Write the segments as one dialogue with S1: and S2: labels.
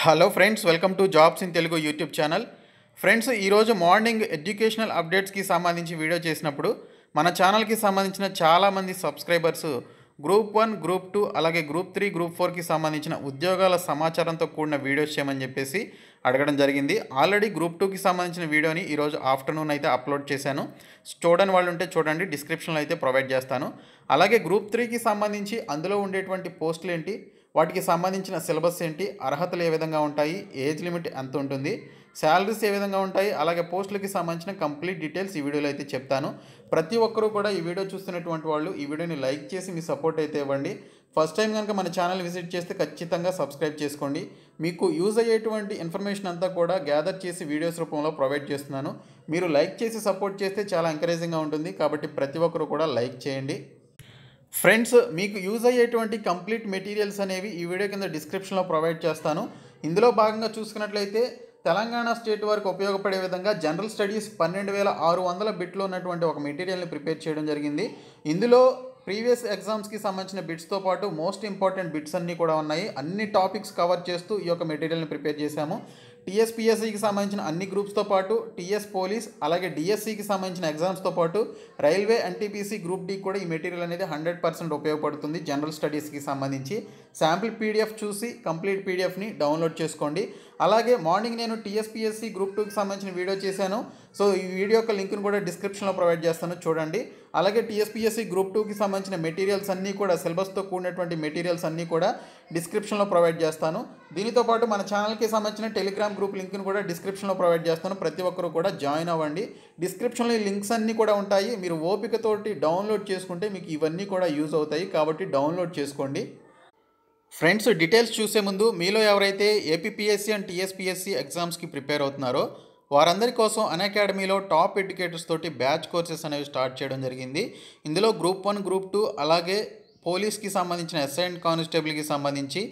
S1: hello friends welcome to jobs in Telugu YouTube channel friends ఈరోజు morning educational అప్డేట్స్కి సంబంధించి video చేసినప్పుడు మన ఛానల్కి సంబంధించిన చాలామంది subscribers group one group two అలాగే గ్రూప్ త్రీ గ్రూప్ ఫోర్కి సంబంధించిన ఉద్యోగాల సమాచారంతో కూడిన వీడియోస్ చేయమని చెప్పేసి అడగడం జరిగింది ఆల్రెడీ గ్రూప్ టూకి సంబంధించిన వీడియోని ఈరోజు ఆఫ్టర్నూన్ అయితే అప్లోడ్ చేశాను చూడని వాళ్ళు ఉంటే చూడండి డిస్క్రిప్షన్లో అయితే ప్రొవైడ్ చేస్తాను అలాగే గ్రూప్ త్రీకి సంబంధించి అందులో ఉండేటువంటి పోస్టులు ఏంటి వాటికి సంబంధించిన సిలబస్ ఏంటి అర్హతలు ఏ విధంగా ఉంటాయి ఏజ్ లిమిట్ ఎంత ఉంటుంది శాలరీస్ ఏ విధంగా ఉంటాయి అలాగే పోస్టులకి సంబంధించిన కంప్లీట్ డీటెయిల్స్ ఈ వీడియోలో అయితే చెప్తాను ప్రతి ఒక్కరూ కూడా ఈ వీడియో చూస్తున్నటువంటి వాళ్ళు ఈ వీడియోని లైక్ చేసి మీ సపోర్ట్ అయితే ఇవ్వండి ఫస్ట్ టైం కనుక మన ఛానల్ విజిట్ చేస్తే ఖచ్చితంగా సబ్స్క్రైబ్ చేసుకోండి మీకు యూజ్ అయ్యేటువంటి ఇన్ఫర్మేషన్ అంతా కూడా గ్యాదర్ చేసి వీడియోస్ రూపంలో ప్రొవైడ్ చేస్తున్నాను మీరు లైక్ చేసి సపోర్ట్ చేస్తే చాలా ఎంకరేజింగ్గా ఉంటుంది కాబట్టి ప్రతి ఒక్కరు కూడా లైక్ చేయండి ఫ్రెండ్స్ మీకు యూజ్ అయ్యేటువంటి కంప్లీట్ మెటీరియల్స్ అనేవి ఈ వీడియో కింద డిస్క్రిప్షన్లో ప్రొవైడ్ చేస్తాను ఇందులో భాగంగా చూసుకున్నట్లయితే తెలంగాణ స్టేట్ వరకు ఉపయోగపడే విధంగా జనరల్ స్టడీస్ పన్నెండు వేల ఆరు వందల బిట్లో ఉన్నటువంటి ఒక మెటీరియల్ని ప్రిపేర్ చేయడం జరిగింది ఇందులో ప్రీవియస్ ఎగ్జామ్స్కి సంబంధించిన బిట్స్తో పాటు మోస్ట్ ఇంపార్టెంట్ బిట్స్ అన్నీ కూడా ఉన్నాయి అన్ని టాపిక్స్ కవర్ చేస్తూ ఈ యొక్క మెటీరియల్ని ప్రిపేర్ చేశాము టీఎస్పిఎస్సికి సంబంధించిన అన్ని గ్రూప్స్తో పాటు టీఎస్ పోలీస్ అలాగే డిఎస్సికి సంబంధించిన ఎగ్జామ్స్తో పాటు రైల్వే ఎన్టీపీసీ గ్రూప్ డి కూడా ఈ మెటీరియల్ అనేది హండ్రెడ్ పర్సెంట్ ఉపయోగపడుతుంది జనరల్ స్టడీస్కి సంబంధించి శాంపిల్ పీడిఎఫ్ చూసి కంప్లీట్ పీడిఎఫ్ని డౌన్లోడ్ చేసుకోండి అలాగే మార్నింగ్ నేను టీఎస్పీఎస్సీ గ్రూప్ టూకి సంబంధించిన వీడియో చేశాను సో ఈ వీడియో యొక్క లింక్ను కూడా డిస్క్రిప్షన్లో ప్రొవైడ్ చేస్తాను చూడండి అలాగే టీఎస్పీఎస్సీ గ్రూప్ టూకి సంబంధించిన మెటీరియల్స్ అన్నీ కూడా సిలబస్తో కూడినటువంటి మెటీరియల్స్ అన్నీ కూడా డిస్క్రిప్షన్లో ప్రొవైడ్ చేస్తాను దీనితో పాటు మన ఛానల్కి సంబంధించిన టెలిగ్రామ్ గ్రూప్ లింక్ను కూడా డిస్క్రిప్షన్లో ప్రొవైడ్ చేస్తాను ప్రతి ఒక్కరు కూడా జాయిన్ అవ్వండి డిస్క్రిప్షన్లో ఈ లింక్స్ అన్నీ కూడా ఉంటాయి మీరు ఓపికతోటి డౌన్లోడ్ చేసుకుంటే మీకు ఇవన్నీ కూడా యూజ్ అవుతాయి కాబట్టి డౌన్లోడ్ చేసుకోండి ఫ్రెండ్స్ డీటెయిల్స్ చూసే ముందు మీలో ఎవరైతే ఏపీపీఎస్సీ అండ్ టీఎస్పీఎస్సీ ఎగ్జామ్స్కి ప్రిపేర్ అవుతున్నారో వారందరి కోసం అకాడమీలో టాప్ ఎడ్యుకేటర్స్ తోటి బ్యాచ్ కోర్సెస్ అనేవి స్టార్ట్ చేయడం జరిగింది ఇందులో గ్రూప్ వన్ గ్రూప్ టూ అలాగే పోలీస్కి సంబంధించిన అసైంట్ కానిస్టేబుల్కి సంబంధించి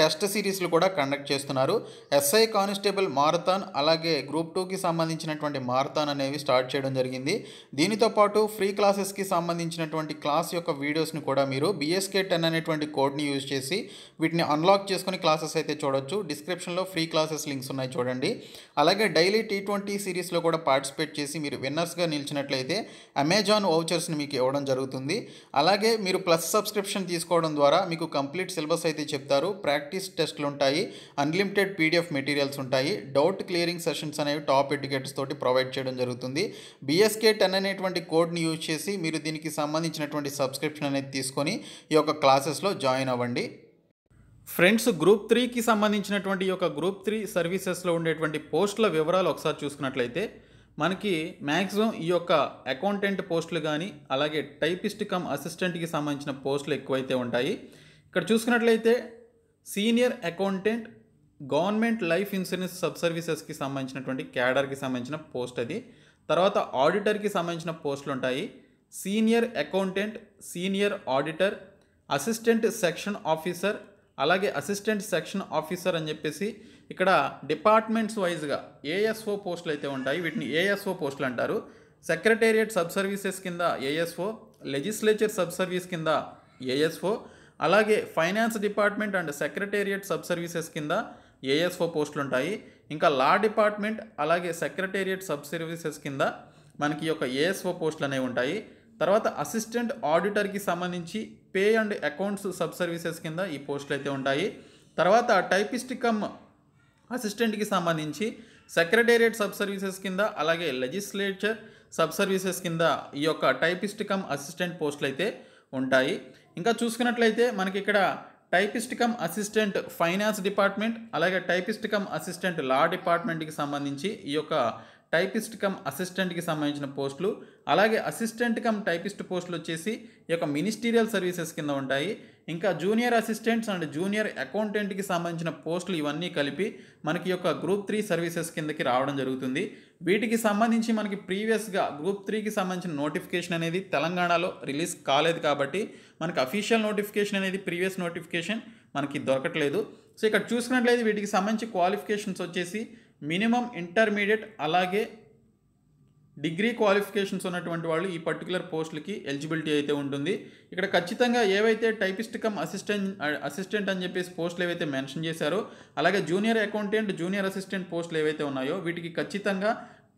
S1: టెస్ట్ సిరీస్లు కూడా కండక్ట్ చేస్తున్నారు ఎస్ఐ కానిస్టేబుల్ మారథాన్ అలాగే గ్రూప్ టూకి సంబంధించినటువంటి మారథాన్ అనేవి స్టార్ట్ చేయడం జరిగింది దీనితో పాటు ఫ్రీ క్లాసెస్కి సంబంధించినటువంటి క్లాస్ యొక్క వీడియోస్ని కూడా మీరు బిఎస్కే టెన్ అనేటువంటి కోడ్ని యూజ్ చేసి వీటిని అన్లాక్ చేసుకుని క్లాసెస్ అయితే చూడొచ్చు డిస్క్రిప్షన్లో ఫ్రీ క్లాసెస్ లింక్స్ ఉన్నాయి చూడండి అలాగే డైలీ టీ ట్వంటీ సిరీస్లో కూడా పార్టిసిపేట్ చేసి మీరు విన్నర్స్గా నిలిచినట్లయితే అమెజాన్ వౌచర్స్ని మీకు ఇవ్వడం జరుగుతుంది అలాగే మీరు ప్లస్ సబ్స్క్రిప్షన్ తీసుకోవడం ద్వారా మీకు కంప్లీట్ సిలబస్ అయితే చెప్తారు ప్రాక్టీస్ ప్రాక్టీస్ టెస్ట్లు ఉంటాయి అన్లిమిటెడ్ పీడిఎఫ్ మెటీరియల్స్ ఉంటాయి డౌట్ క్లియరింగ్ సెషన్స్ అనేవి టాప్ ఎడ్యుకేటర్స్ తోటి ప్రొవైడ్ చేయడం జరుగుతుంది బీఎస్కే టెన్ అనేటువంటి కోడ్ని యూజ్ చేసి మీరు దీనికి సంబంధించినటువంటి సబ్స్క్రిప్షన్ అనేది తీసుకొని ఈ యొక్క క్లాసెస్లో జాయిన్ అవ్వండి ఫ్రెండ్స్ గ్రూప్ త్రీకి సంబంధించినటువంటి యొక్క గ్రూప్ త్రీ సర్వీసెస్లో ఉండేటువంటి పోస్టుల వివరాలు ఒకసారి చూసుకున్నట్లయితే మనకి మ్యాక్సిమం ఈ యొక్క అకౌంటెంట్ పోస్టులు కానీ అలాగే టైపిస్ట్ కమ్ అసిస్టెంట్కి సంబంధించిన పోస్టులు ఎక్కువైతే ఉంటాయి ఇక్కడ చూసుకున్నట్లయితే senior accountant government life insurance sub సర్వీసెస్కి సంబంధించినటువంటి క్యాడర్కి సంబంధించిన పోస్ట్ అది తర్వాత ఆడిటర్కి సంబంధించిన పోస్టులు ఉంటాయి senior accountant senior auditor assistant section officer అలాగే అసిస్టెంట్ సెక్షన్ ఆఫీసర్ అని చెప్పేసి ఇక్కడ డిపార్ట్మెంట్స్ వైజ్గా ఏఎస్ఓ పోస్టులు అయితే ఉంటాయి వీటిని ఏఎస్ఓ పోస్టులు అంటారు సెక్రటేరియట్ సబ్ సర్వీసెస్ కింద ఏఎస్ఓ లెజిస్లేచర్ సబ్ సర్వీస్ కింద ఏఎస్ఓ అలాగే finance department and secretariat sub services కింద ఏఎస్ఓ పోస్టులు ఉంటాయి ఇంకా లా డిపార్ట్మెంట్ అలాగే సెక్రటేరియట్ సబ్ సర్వీసెస్ కింద మనకి యొక్క ఏఎస్ఓ పోస్టులు అనేవి ఉంటాయి తర్వాత అసిస్టెంట్ ఆడిటర్కి సంబంధించి pay and accounts sub services కింద ఈ పోస్టులు అయితే ఉంటాయి తర్వాత టైపిస్ట్ కమ్ అసిస్టెంట్కి సంబంధించి సెక్రటేరియట్ సబ్ సర్వీసెస్ కింద అలాగే లెజిస్లేచర్ సబ్ సర్వీసెస్ కింద ఈ యొక్క టైపిస్ట్ కమ్ అసిస్టెంట్ పోస్టులు అయితే ఉంటాయి ఇంకా చూసుకున్నట్లయితే మనకి ఇక్కడ typist cum assistant finance department అలాగే టైపిస్ట్ కమ్ అసిస్టెంట్ లా డిపార్ట్మెంట్కి సంబంధించి ఈ యొక్క టైపిస్ట్ కమ్ అసిస్టెంట్కి సంబంధించిన పోస్టులు అలాగే అసిస్టెంట్ కమ్ టైపిస్ట్ పోస్టులు వచ్చేసి ఈ యొక్క మినిస్టీరియల్ సర్వీసెస్ కింద ఉంటాయి ఇంకా జూనియర్ అసిస్టెంట్స్ అండ్ జూనియర్ అకౌంటెంట్కి సంబంధించిన పోస్టులు ఇవన్నీ కలిపి మనకి యొక్క గ్రూప్ త్రీ సర్వీసెస్ కిందకి రావడం జరుగుతుంది వీటికి సంబంధించి మనకి ప్రీవియస్గా గ్రూప్ త్రీకి సంబంధించిన నోటిఫికేషన్ అనేది తెలంగాణలో రిలీజ్ కాలేదు కాబట్టి మనకి అఫీషియల్ నోటిఫికేషన్ అనేది ప్రీవియస్ నోటిఫికేషన్ మనకి దొరకట్లేదు సో ఇక్కడ చూసుకున్నట్లయితే వీటికి సంబంధించి క్వాలిఫికేషన్స్ వచ్చేసి మినిమం ఇంటర్మీడియట్ అలాగే డిగ్రీ క్వాలిఫికేషన్స్ ఉన్నటువంటి వాళ్ళు ఈ పర్టికులర్ పోస్టులకి ఎలిజిబిలిటీ అయితే ఉంటుంది ఇక్కడ ఖచ్చితంగా ఏవైతే టైపిస్ట్ కమ్ అసిస్టెంట్ అసిస్టెంట్ అని చెప్పేసి పోస్టులు ఏవైతే మెన్షన్ చేశారో అలాగే జూనియర్ అకౌంటెంట్ జూనియర్ అసిస్టెంట్ పోస్టులు ఏవైతే ఉన్నాయో వీటికి ఖచ్చితంగా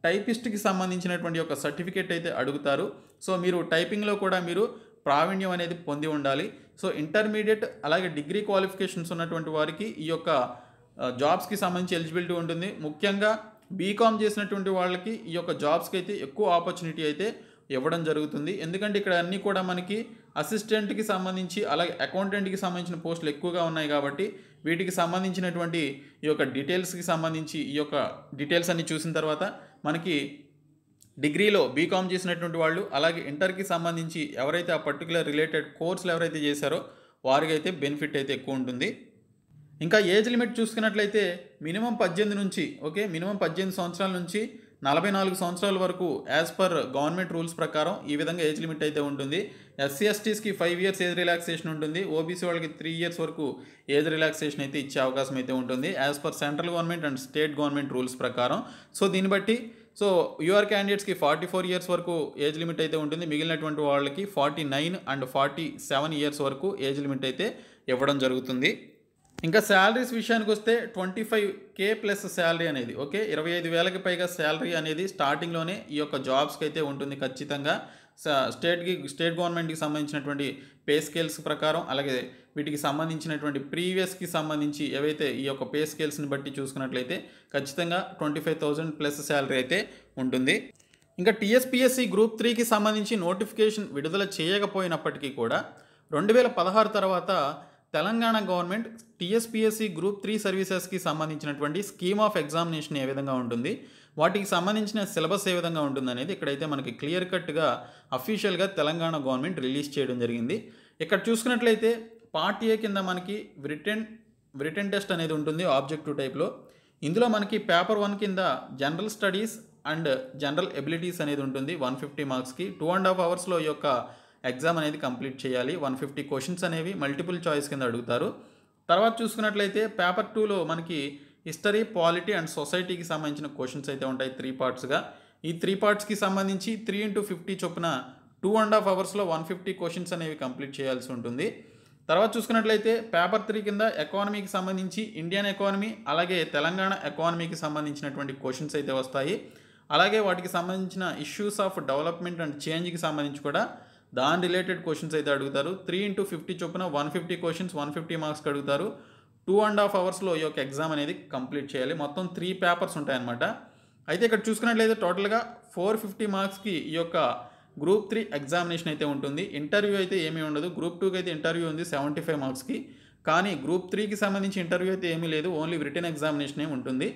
S1: టైపిస్ట్కి సంబంధించినటువంటి ఒక సర్టిఫికేట్ అయితే అడుగుతారు సో మీరు టైపింగ్లో కూడా మీరు ప్రావీణ్యం అనేది పొంది ఉండాలి సో ఇంటర్మీడియట్ అలాగే డిగ్రీ క్వాలిఫికేషన్స్ ఉన్నటువంటి వారికి ఈ యొక్క జాబ్స్కి సంబంధించి ఎలిజిబిలిటీ ఉంటుంది ముఖ్యంగా బీకామ్ చేసినటువంటి వాళ్ళకి ఈ యొక్క జాబ్స్కి అయితే ఎక్కువ ఆపర్చునిటీ అయితే ఇవ్వడం జరుగుతుంది ఎందుకంటే ఇక్కడ అన్నీ కూడా మనకి అసిస్టెంట్కి సంబంధించి అలాగే అకౌంటెంట్కి సంబంధించిన పోస్టులు ఎక్కువగా ఉన్నాయి కాబట్టి వీటికి సంబంధించినటువంటి ఈ యొక్క డీటెయిల్స్కి సంబంధించి ఈ యొక్క డీటెయిల్స్ అన్ని చూసిన తర్వాత మనకి డిగ్రీలో బీకామ్ చేసినటువంటి వాళ్ళు అలాగే ఇంటర్కి సంబంధించి ఎవరైతే ఆ పర్టికులర్ రిలేటెడ్ కోర్సులు ఎవరైతే చేశారో వారికి అయితే బెనిఫిట్ అయితే ఎక్కువ ఉంటుంది ఇంకా ఏజ్ లిమిట్ చూసుకున్నట్లయితే మినిమం పద్దెనిమిది నుంచి ఓకే మినిమం పద్దెనిమిది సంవత్సరాల నుంచి నలభై నాలుగు సంవత్సరాల వరకు యాజ్ పర్ గవర్నమెంట్ రూల్స్ ప్రకారం ఈ విధంగా ఏజ్ లిమిట్ అయితే ఉంటుంది ఎస్సీ ఎస్టీస్కి ఫైవ్ ఇయర్స్ ఏజ్ రిలాక్సేషన్ ఉంటుంది ఓబీసీ వాళ్ళకి త్రీ ఇయర్స్ వరకు ఏజ్ రిలాక్సేషన్ అయితే ఇచ్చే అవకాశం అయితే ఉంటుంది as per central government and state government rules ప్రకారం సో దీన్ని బట్టి సో యూఆర్ క్యాండిడేట్స్కి ఫార్టీ ఫోర్ ఇయర్స్ వరకు ఏజ్ లిమిట్ అయితే ఉంటుంది మిగిలినటువంటి వాళ్ళకి forty nine and forty seven years వరకు ఏజ్ లిమిట్ అయితే ఇవ్వడం జరుగుతుంది ఇంకా శాలరీస్ విషయానికి వస్తే twenty five K plus salary అనేది ఓకే ఇరవై ఐదు వేలకి పైగా శాలరీ అనేది స్టార్టింగ్లోనే ఈ యొక్క జాబ్స్కి అయితే ఉంటుంది ఖచ్చితంగా స్టేట్కి స్టేట్ గవర్నమెంట్కి సంబంధించినటువంటి పే స్కేల్స్ ప్రకారం అలాగే వీటికి సంబంధించినటువంటి ప్రీవియస్కి సంబంధించి ఏవైతే ఈ యొక్క పే స్కేల్స్ని బట్టి చూసుకున్నట్లయితే ఖచ్చితంగా twenty five thousand plus salary అయితే ఉంటుంది ఇంకా టీఎస్పీఎస్సీ గ్రూప్ త్రీకి సంబంధించి నోటిఫికేషన్ విడుదల చేయకపోయినప్పటికీ కూడా రెండు వేల పదహారు తర్వాత Telangana government TSPSC group three సర్వీసెస్కి సంబంధించినటువంటి స్కీమ్ ఆఫ్ ఎగ్జామినేషన్ ఏ విధంగా ఉంటుంది వాటికి సంబంధించిన సిలబస్ ఏ విధంగా ఉంటుంది అనేది ఇక్కడైతే మనకి క్లియర్ కట్గా అఫీషియల్గా తెలంగాణ గవర్నమెంట్ రిలీజ్ చేయడం జరిగింది ఇక్కడ చూసుకున్నట్లయితే పార్ట్ ఏ కింద మనకి బ్రిటన్ బ్రిటన్ టెస్ట్ అనేది ఉంటుంది ఆబ్జెక్టివ్ టైప్లో ఇందులో మనకి పేపర్ వన్ కింద general studies and general abilities అనేది ఉంటుంది వన్ ఫిఫ్టీ మార్క్స్కి టూ అండ్ హాఫ్ అవర్స్లో ఈ యొక్క ఎగ్జామ్ అనేది కంప్లీట్ చేయాలి వన్ ఫిఫ్టీ క్వశ్చన్స్ అనేవి మల్టిపుల్ చాయిస్ కింద అడుగుతారు తర్వాత చూసుకున్నట్లయితే పేపర్ టూలో మనకి హిస్టరీ పాలిటీ అండ్ సొసైటీకి సంబంధించిన క్వశ్చన్స్ అయితే ఉంటాయి త్రీ పార్ట్స్గా ఈ త్రీ పార్ట్స్కి సంబంధించి త్రీ ఇంటూ ఫిఫ్టీ చొప్పున టూ అండ్ హాఫ్ అవర్స్లో వన్ ఫిఫ్టీ క్వశ్చన్స్ అనేవి కంప్లీట్ చేయాల్సి ఉంటుంది తర్వాత చూసుకున్నట్లయితే పేపర్ త్రీ కింద ఎకానమీకి సంబంధించి ఇండియన్ ఎకానమీ అలాగే తెలంగాణ ఎకానమీకి సంబంధించినటువంటి క్వశ్చన్స్ అయితే వస్తాయి అలాగే వాటికి సంబంధించిన ఇష్యూస్ ఆఫ్ డెవలప్మెంట్ అండ్ చేంజ్కి సంబంధించి కూడా దాని రిలేటెడ్ క్వశ్చన్స్ అయితే అడుగుతారు త్రీ ఇంటూ ఫిఫ్టీ చొప్పున one fifty questions one fifty మార్క్స్కి అడుగుతారు టూ అండ్ హాఫ్ అవర్స్లో ఈ యొక్క ఎగ్జామ్ అనేది కంప్లీట్ చేయాలి మొత్తం త్రీ పేపర్స్ ఉంటాయన్నమాట అయితే ఇక్కడ చూసుకున్నట్లయితే టోటల్గా ఫోర్ ఫిఫ్టీ మార్క్స్కి ఈ యొక్క గ్రూప్ త్రీ ఎగ్జామినేషన్ అయితే ఉంటుంది ఇంటర్వ్యూ అయితే ఏమీ ఉండదు గ్రూప్ టూకి అయితే ఇంటర్వ్యూ ఉంది సెవెంటీ ఫైవ్ మార్క్స్కి కానీ గ్రూప్ త్రీకి సంబంధించి ఇంటర్వ్యూ అయితే ఏమీ లేదు ఓన్లీ రిటర్న్ ఎగ్జామినేషనే ఉంటుంది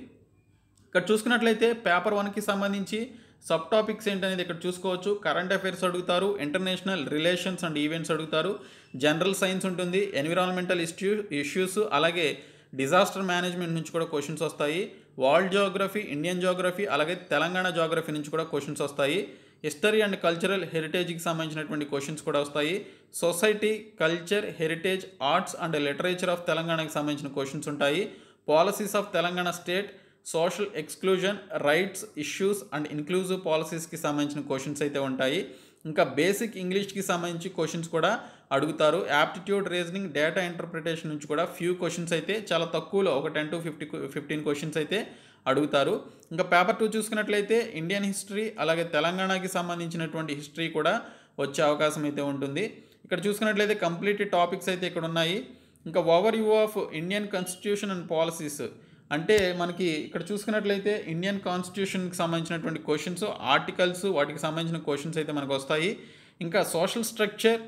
S1: ఇక్కడ చూసుకున్నట్లయితే పేపర్ వన్కి సంబంధించి సబ్ టాపిక్స్ ఏంటనేది ఇక్కడ చూసుకోవచ్చు కరెంట్ అఫైర్స్ అడుగుతారు ఇంటర్నేషనల్ రిలేషన్స్ అండ్ ఈవెంట్స్ అడుగుతారు జనరల్ సైన్స్ ఉంటుంది ఎన్విరాన్మెంటల్ ఇష్యూ ఇష్యూస్ అలాగే డిజాస్టర్ మేనేజ్మెంట్ నుంచి కూడా క్వశ్చన్స్ వస్తాయి వరల్డ్ జోగ్రఫీ ఇండియన్ జోగ్రఫీ అలాగే తెలంగాణ జోగ్రఫీ నుంచి కూడా క్వశ్చన్స్ వస్తాయి హిస్టరీ అండ్ కల్చరల్ హెరిటేజ్కి సంబంధించినటువంటి క్వశ్చన్స్ కూడా వస్తాయి society culture heritage arts and literature of తెలంగాణకి సంబంధించిన క్వశ్చన్స్ ఉంటాయి policies of Telangana state social exclusion rights issues and inclusive పాలసీస్కి సంబంధించిన క్వశ్చన్స్ అయితే ఉంటాయి ఇంకా బేసిక్ ఇంగ్లీష్కి సంబంధించి క్వశ్చన్స్ కూడా అడుగుతారు యాప్టిట్యూడ్ రీజనింగ్ డేటా ఇంటర్ప్రిటేషన్ నుంచి కూడా ఫ్యూ క్వశ్చన్స్ అయితే చాలా తక్కువలో ఒక ten to fifty fifteen questions అయితే అడుగుతారు ఇంకా పేపర్ టూ చూసుకున్నట్లయితే ఇండియన్ హిస్టరీ అలాగే తెలంగాణకి సంబంధించినటువంటి హిస్టరీ కూడా వచ్చే అవకాశం అయితే ఉంటుంది ఇక్కడ చూసుకున్నట్లయితే కంప్లీట్ టాపిక్స్ అయితే ఇక్కడ ఉన్నాయి ఇంకా overview of Indian constitution and policies అంటే మనకి ఇక్కడ చూసుకున్నట్లయితే ఇండియన్ కాన్స్టిట్యూషన్కి సంబంధించినటువంటి క్వశ్చన్స్ ఆర్టికల్స్ వాటికి సంబంధించిన క్వశ్చన్స్ అయితే మనకు వస్తాయి ఇంకా social structure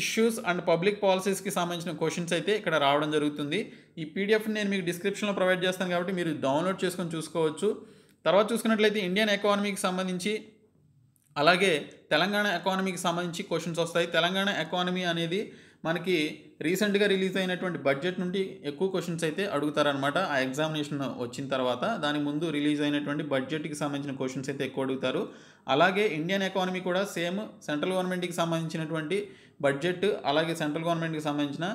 S1: issues and public పాలసీస్కి సంబంధించిన క్వశ్చన్స్ అయితే ఇక్కడ రావడం జరుగుతుంది ఈ పీడిఎఫ్ని నేను మీకు డిస్క్రిప్షన్లో ప్రొవైడ్ చేస్తాను కాబట్టి మీరు డౌన్లోడ్ చేసుకొని చూసుకోవచ్చు తర్వాత చూసుకున్నట్లయితే ఇండియన్ ఎకానమీకి సంబంధించి అలాగే తెలంగాణ ఎకానమీకి సంబంధించి క్వశ్చన్స్ వస్తాయి తెలంగాణ ఎకానమీ అనేది మనకి రీసెంట్గా రిలీజ్ అయినటువంటి బడ్జెట్ నుండి ఎక్కువ క్వశ్చన్స్ అయితే అడుగుతారనమాట ఆ ఎగ్జామినేషన్ వచ్చిన తర్వాత దాని ముందు రిలీజ్ అయినటువంటి బడ్జెట్కి సంబంధించిన క్వశ్చన్స్ అయితే ఎక్కువ అడుగుతారు అలాగే ఇండియన్ ఎకానమీ కూడా సేమ్ సెంట్రల్ గవర్నమెంట్కి సంబంధించినటువంటి బడ్జెట్ అలాగే సెంట్రల్ గవర్నమెంట్కి సంబంధించిన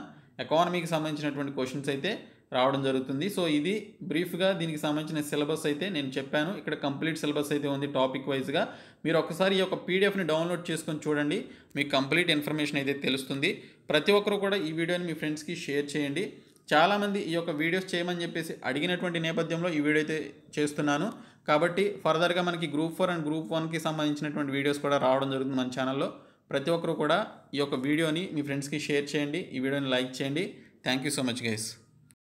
S1: ఎకానమీకి సంబంధించినటువంటి క్వశ్చన్స్ అయితే రావడం జరుగుతుంది సో ఇది బ్రీఫ్గా దీనికి సంబంధించిన సిలబస్ అయితే నేను చెప్పాను ఇక్కడ కంప్లీట్ సిలబస్ అయితే ఉంది టాపిక్ వైజ్గా మీరు ఒకసారి ఈ యొక్క పీడిఎఫ్ని డౌన్లోడ్ చేసుకొని చూడండి మీకు కంప్లీట్ ఇన్ఫర్మేషన్ అయితే తెలుస్తుంది ప్రతి ఒక్కరు కూడా ఈ వీడియోని మీ ఫ్రెండ్స్కి షేర్ చేయండి చాలామంది ఈ యొక్క వీడియోస్ చేయమని చెప్పేసి అడిగినటువంటి నేపథ్యంలో ఈ వీడియో అయితే చేస్తున్నాను కాబట్టి ఫర్దర్గా మనకి గ్రూప్ ఫోర్ అండ్ గ్రూప్ వన్కి సంబంధించినటువంటి వీడియోస్ కూడా రావడం జరుగుతుంది మన ఛానల్లో ప్రతి ఒక్కరు కూడా ఈ యొక్క వీడియోని మీ ఫ్రెండ్స్కి షేర్ చేయండి ఈ వీడియోని లైక్ చేయండి thank you so much guys